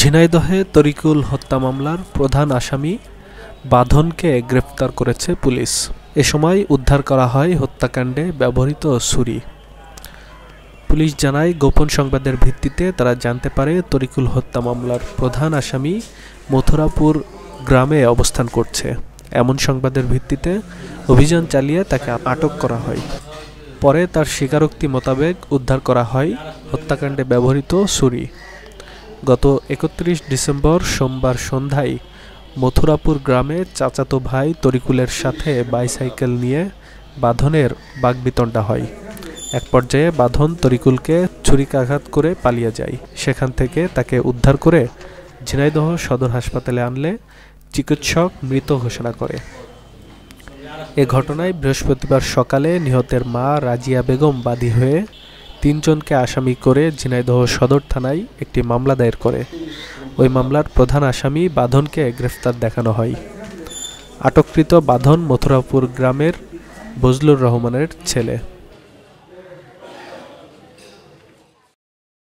ঝিনাইদহে তরিকুল হত্যা মামলার প্রধান আসামি বাঁধনকে গ্রেপ্তার করেছে পুলিশ এ সময় উদ্ধার করা হয় হত্যাকাণ্ডে ব্যবহৃত ছুরি পুলিশ জানায় গোপন সংবাদের ভিত্তিতে তারা জানতে পারে তরিকুল হত্যা মামলার প্রধান আসামি মথুরাপুর গ্রামে অবস্থান করছে এমন সংবাদের ভিত্তিতে অভিযান চালিয়ে তাকে আটক করা হয় পরে তার স্বীকারোক্তি মোতাবেক উদ্ধার করা হয় হত্যাকাণ্ডে ব্যবহৃত ছুরি গত একত্রিশ ডিসেম্বর সোমবার সন্ধ্যায় মথুরাপুর গ্রামে চাচাতো ভাই তরিকুলের সাথে বাইসাইকেল নিয়ে বাঁধনের বাগবিতণ্ডা হয় এক পর্যায়ে বাঁধন তরিকুলকে ছুরিকাঘাত করে পালিয়ে যায় সেখান থেকে তাকে উদ্ধার করে ঝিনাইদহ সদর হাসপাতালে আনলে চিকিৎসক মৃত ঘোষণা করে এ ঘটনায় বৃহস্পতিবার সকালে নিহতের মা রাজিয়া বেগম বাদী হয়ে তিনজনকে আসামি করে ঝিনাইদহ সদর থানায় একটি মামলা দায়ের করে ওই মামলার প্রধান আসামি বাঁধনকে গ্রেফতার দেখানো হয় আটককৃত বাঁধন মথুরাপুর গ্রামের বজলুর রহমানের ছেলে